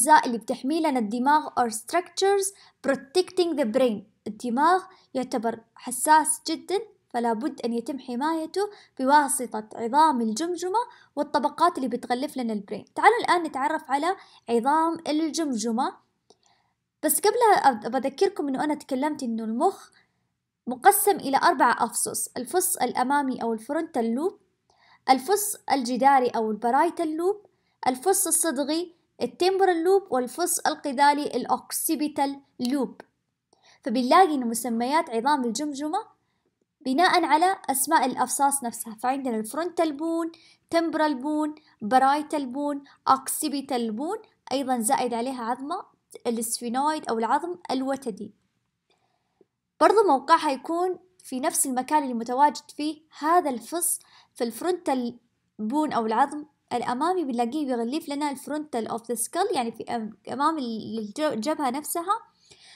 الأجزاء اللي بتحمي لنا الدماغ or structures protecting the brain الدماغ يعتبر حساس جدا فلا بد أن يتم حمايته بواسطة عظام الجمجمة والطبقات اللي بتغلف لنا البرين تعالوا الآن نتعرف على عظام الجمجمة بس قبلها أذكركم أنه أنا تكلمت أنه المخ مقسم إلى أربعة أفصص الفص الأمامي أو الفرونتال لوب الفص الجداري أو البرايتال لوب الفص الصدغي التيمبرال لوب والفص القذالي الأوكسيبيتال لوب فبنلاقي إن مسميات عظام الجمجمة بناء على أسماء الأفصاص نفسها فعندنا الفرونتال بون تيمبرال بون برايتال بون أوكسيبيتال بون أيضا زائد عليها عظمة السفينويد أو العظم الوتدي برضو موقعها يكون في نفس المكان اللي متواجد فيه هذا الفص في الفرونتال بون أو العظم الأمامي بنلاقيه بيغلف لنا الفرونتال أوف ذا سكال يعني في أمام الجبهة نفسها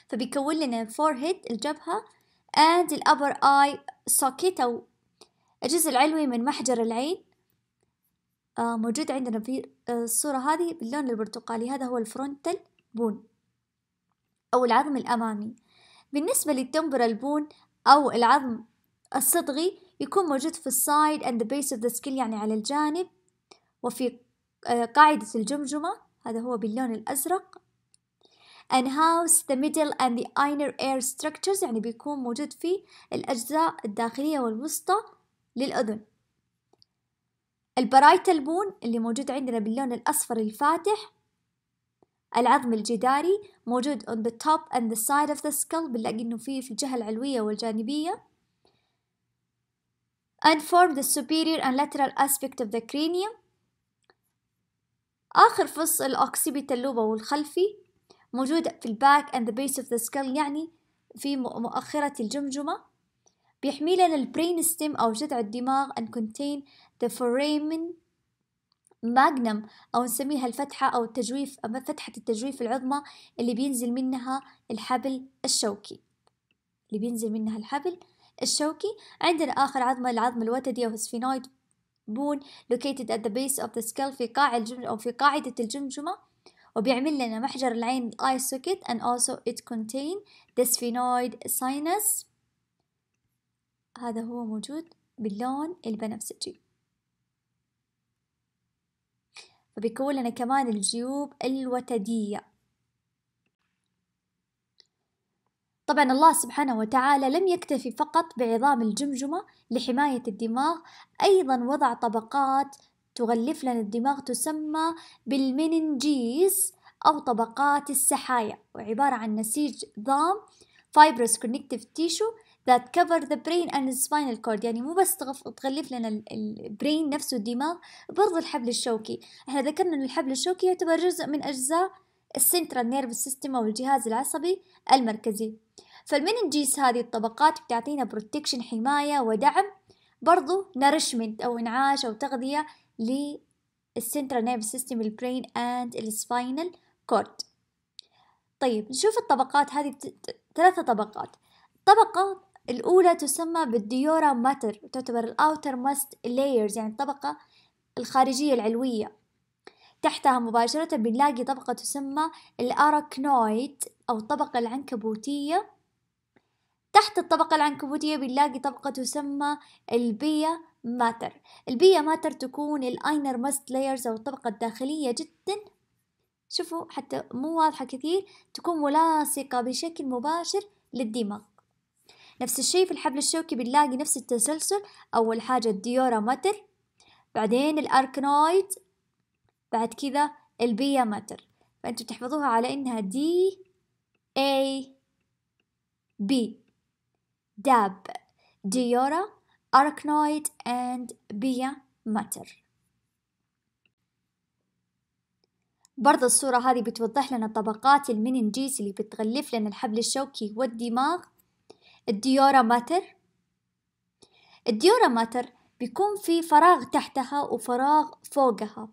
فبيكون لنا الفورهيد الجبهة and الأبر آي socket أو الجزء العلوي من محجر العين آه، موجود عندنا في الصورة هذه باللون البرتقالي هذا هو الفرونتال بون أو العظم الأمامي بالنسبة للتمبرال بون أو العظم الصدغي يكون موجود في السايد and the base of the skull يعني على الجانب وفي آه، قاعدة الجمجمة هذا هو باللون الأزرق and house the middle and the inner air structures يعني بيكون موجود في الأجزاء الداخلية والوسطى للأذن البرايتال بون اللي موجود عندنا باللون الأصفر الفاتح العظم الجداري موجود on the top and the side of the skull بنلاقي إنه فيه في الجهة العلوية والجانبية and form the superior and lateral aspect of the cranium آخر فص الأوكسيبيتال اللوبة الخلفي موجود في الباك and the base of the skull يعني في مؤخرة الجمجمة بيحمي لنا البرين ستيم أو جذع الدماغ and contain the foramen magnum أو نسميها الفتحة أو التجويف أو فتحة التجويف العظمى اللي بينزل منها الحبل الشوكي اللي بينزل منها الحبل الشوكي عندنا آخر عظمة العظم الوتدي أو السفينويد بون located at the base of the skull في قاع الجم أو في قاعدة الجمجمة وبيعمل لنا محجر العين eye socket and also it contain sphenoid sinus هذا هو موجود باللون البنفسجي فبيكون لنا كمان الجيوب الوتدية طبعا الله سبحانه وتعالى لم يكتفي فقط بعظام الجمجمة لحماية الدماغ أيضا وضع طبقات تغلف لنا الدماغ تسمى بالمننجيز أو طبقات السحايا وعبارة عن نسيج ضام fibrous connective tissue that cover the brain and spinal cord يعني مو بس تغلف لنا البرين نفسه الدماغ برضو الحبل الشوكي احنا ذكرنا ان الحبل الشوكي يعتبر جزء من أجزاء السنترال نيرف سيستم أو الجهاز العصبي المركزي فالمننجيس هذه الطبقات بتعطينا بروتكشن حماية ودعم برضو نرشمنت أو إنعاش أو تغذية للسنترال نيرف سيستم البرين أند السباينال كورد طيب نشوف الطبقات هذه ثلاثة طبقات الطبقة الأولى تسمى بالديورا ماتر تعتبر الأوتر ماست لايرز يعني الطبقة الخارجية العلوية تحتها مباشرة بنلاقي طبقة تسمى الأراكنويد أو الطبقة العنكبوتية تحت الطبقة العنكبوتية بنلاقي طبقة تسمى البيا ماتر البيا ماتر تكون الأينر ماست لايرز أو الطبقة الداخلية جدا شوفوا حتى مو واضحة كثير تكون ملاصقة بشكل مباشر للدماغ نفس الشيء في الحبل الشوكي بنلاقي نفس التسلسل أول حاجة الديورا ماتر بعدين الأركنويد بعد كذا ماتر فأنتوا تحفظوها على إنها دي A B داب ديورا أركنويد اند بيا ماتر برضه الصورة هذه بتوضح لنا طبقات المننجيز اللي بتغلف لنا الحبل الشوكي والدماغ الديورا ماتر الديورا ماتر بيكون في فراغ تحتها وفراغ فوقها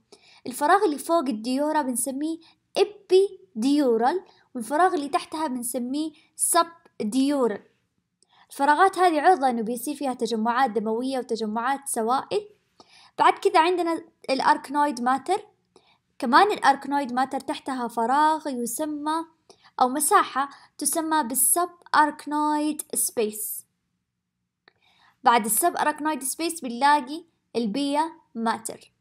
الفراغ اللي فوق الديورة بنسميه إبي ديورال والفراغ اللي تحتها بنسميه سب ديورال الفراغات هذه عرضة إنه بيصير فيها تجمعات دموية وتجمعات سوائل بعد كذا عندنا الأركنويد ماتر كمان الأركنويد ماتر تحتها فراغ يسمى أو مساحة تسمى بالسب أركنويد سبيس بعد السب أركنويد سبيس بنلاقي البيا ماتر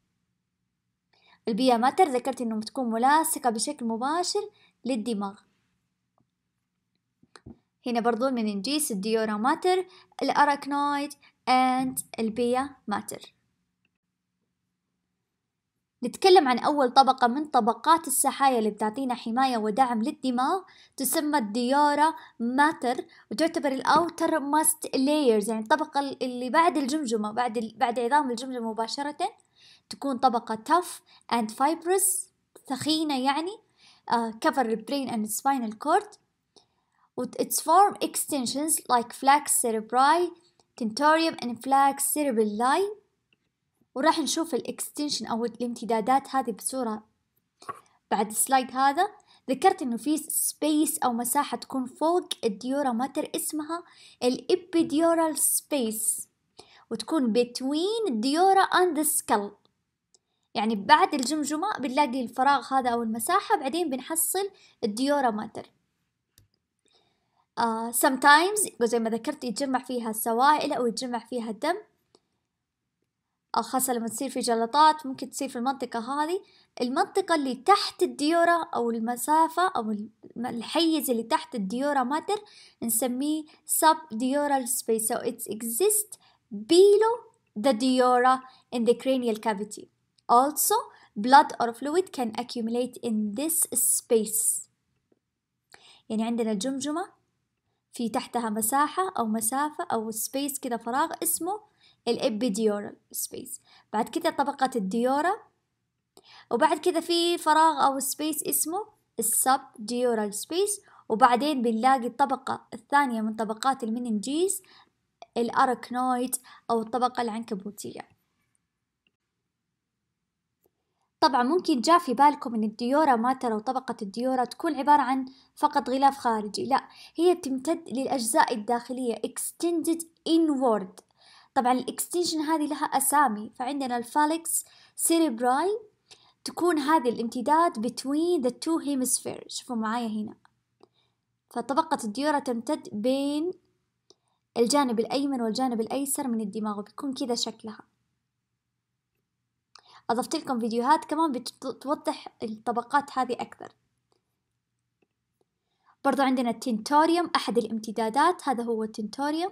البيا ماتر ذكرت إنه بتكون ملاصقة بشكل مباشر للدماغ هنا برضو المننجيس الديورا ماتر الأراكنويد and البيا ماتر نتكلم عن أول طبقة من طبقات السحايا اللي بتعطينا حماية ودعم للدماغ تسمى الديورا ماتر وتعتبر الأوتر ماست لايرز يعني الطبقة اللي بعد الجمجمة بعد بعد عظام الجمجمة مباشرة تكون طبقة tough and fibrous ثخينة يعني uh, cover the brain and spinal cord with its form extensions like flax cerebri tentorium and flax cerebelli وراح نشوف الاكستنشن أو الامتدادات هذه بصورة بعد السلايد هذا ذكرت إنه في سبيس أو مساحة تكون فوق الديورا ماتر اسمها الإبيديورال سبيس وتكون between الديورا and the skull يعني بعد الجمجمة بنلاقي الفراغ هذا أو المساحة بعدين بنحصل الديورا ماتر uh, sometimes زي ما ذكرت يتجمع فيها السوائل أو يتجمع فيها الدم آه، خاصة لما تصير في جلطات ممكن تصير في المنطقة هذه المنطقة اللي تحت الديورا أو المسافة أو الحيز اللي تحت الديورا ماتر نسميه sub dioral space so it exists below the diora in the cranial cavity Also, blood or fluid can accumulate in this space يعني عندنا الجمجمة في تحتها مساحة أو مسافة أو space كده فراغ اسمه الإبيديورال space بعد كده طبقة الديورا وبعد كده في فراغ أو space اسمه السبديورال space وبعدين بنلاقي الطبقة الثانية من طبقات المننجيز الأركنويد أو الطبقة العنكبوتية طبعا ممكن جاء في بالكم ان الديورة او طبقة الديورة تكون عبارة عن فقط غلاف خارجي لا هي تمتد للأجزاء الداخلية extended inward طبعا الاكستنشن هذه لها أسامي فعندنا الفالكس سيريبراي تكون هذه الامتداد between the two hemispheres شوفوا معايا هنا فطبقة الديورة تمتد بين الجانب الأيمن والجانب الأيسر من الدماغ وبيكون كذا شكلها أضفت لكم فيديوهات كمان بتوضح الطبقات هذه أكثر برضو عندنا التنتوريوم أحد الامتدادات هذا هو التنتوريوم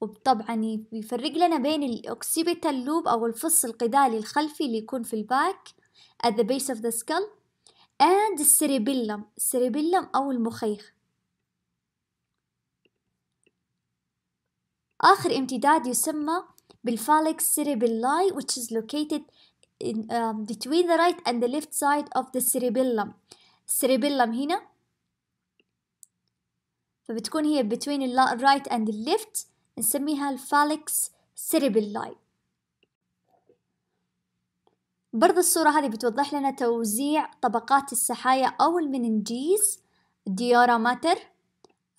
وطبعا يفرق لنا بين الأوكسيبيتال لوب أو الفص القدالي الخلفي اللي يكون في الباك at the base of the skull and السيريبيلم السيريبيلم أو المخيخ آخر امتداد يسمى بالفالكس سيريبيلاي which is located in, um, between the right and the left side of the cerebellum cerebellum هنا فبتكون هي between the right and the left نسميها الفالكس سيريبيلاي برضه الصورة هذه بتوضح لنا توزيع طبقات السحايا أو المننجيز ديورا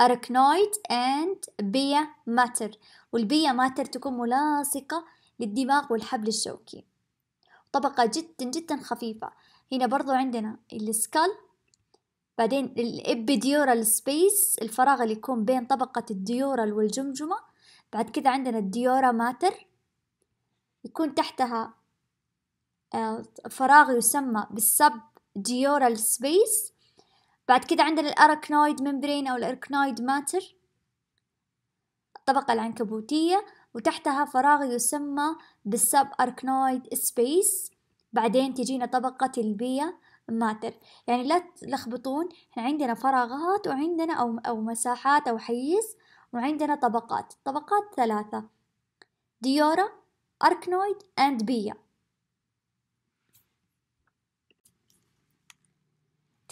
أركنويد أند بيا ماتر والبيا ماتر تكون ملاصقة للدماغ والحبل الشوكي طبقة جدا جدا خفيفة هنا برضو عندنا السكال بعدين الابيديورال سبيس الفراغ اللي يكون بين طبقة الديورال والجمجمة بعد كذا عندنا الديورا ماتر يكون تحتها آه، فراغ يسمى بالسب ديورال سبيس بعد كده عندنا الأركنويد ممبرين أو الأركنويد ماتر الطبقة العنكبوتية وتحتها فراغ يسمى بالسب أركنويد سبيس بعدين تجينا طبقة البيا ماتر يعني لا تلخبطون احنا عندنا فراغات وعندنا أو, أو مساحات أو حيز وعندنا طبقات طبقات ثلاثة ديورا أركنويد أند بيا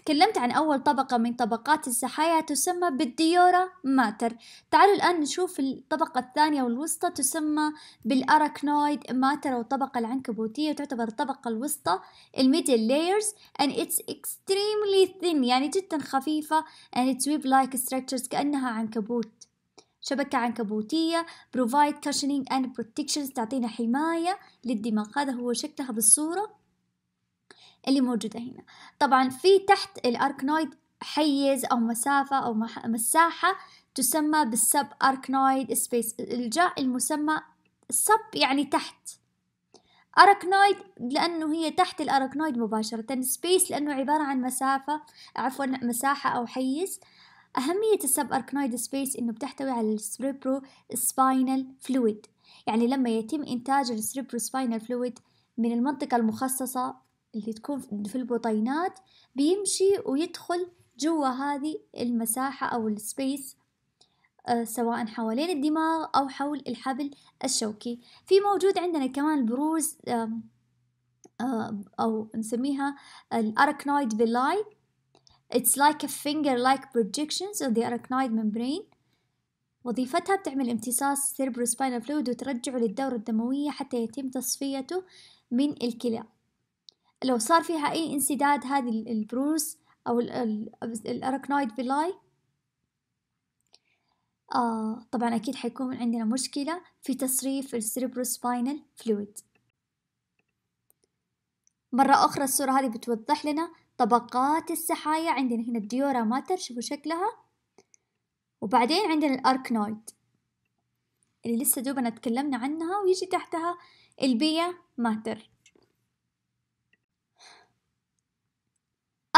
تكلمت عن أول طبقة من طبقات السحايا تسمى بالديورا ماتر تعالوا الآن نشوف الطبقة الثانية والوسطى تسمى بالأراكنويد ماتر أو الطبقة العنكبوتية تعتبر الطبقة الوسطى الميدل لايرز and it's extremely thin يعني جدا خفيفة and it's web like structures كأنها عنكبوت شبكة عنكبوتية provide cushioning and protection تعطينا حماية للدماغ هذا هو شكلها بالصورة اللي موجودة هنا طبعا في تحت الأركنويد حيز أو مسافة أو مساحة تسمى بالسب أركنويد سبيس الجاء المسمى سب يعني تحت أركنويد لأنه هي تحت الأركنويد مباشرة سبيس لأنه عبارة عن مسافة عفوا مساحة أو حيز أهمية السب أركنويد سبيس إنه بتحتوي على السريبرو سباينال فلويد يعني لما يتم إنتاج السريبرو سباينال فلويد من المنطقة المخصصة اللي تكون في البطينات بيمشي ويدخل جوا هذه المساحة أو السبيس آه، سواء حوالين الدماغ أو حول الحبل الشوكي في موجود عندنا كمان بروز أو نسميها الأركنويد فيلاي It's like a finger-like projections of the arachnoid membrane وظيفتها بتعمل امتصاص cerebrospinal fluid وترجعه للدورة الدموية حتى يتم تصفيته من الكلى لو صار فيها أي انسداد هذه البروس أو الأركنويد فيلاي آه طبعا أكيد حيكون عندنا مشكلة في تصريف السيربروسباينال فلويد مرة أخرى الصورة هذه بتوضح لنا طبقات السحايا عندنا هنا الديورا ماتر شوفوا شكلها وبعدين عندنا الأركنويد اللي لسه دوبنا تكلمنا عنها ويجي تحتها البيا ماتر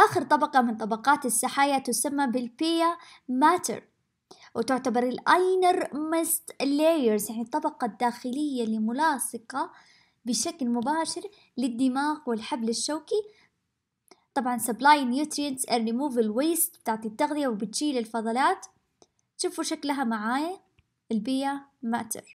آخر طبقة من طبقات السحايا تسمى بالبيا ماتر وتعتبر الأينر مست لايرز يعني الطبقة الداخلية اللي ملاصقة بشكل مباشر للدماغ والحبل الشوكي طبعا سبلاي نيوترينتس اند ريموفال ويست بتعطي التغذية وبتشيل الفضلات شوفوا شكلها معايا البيا ماتر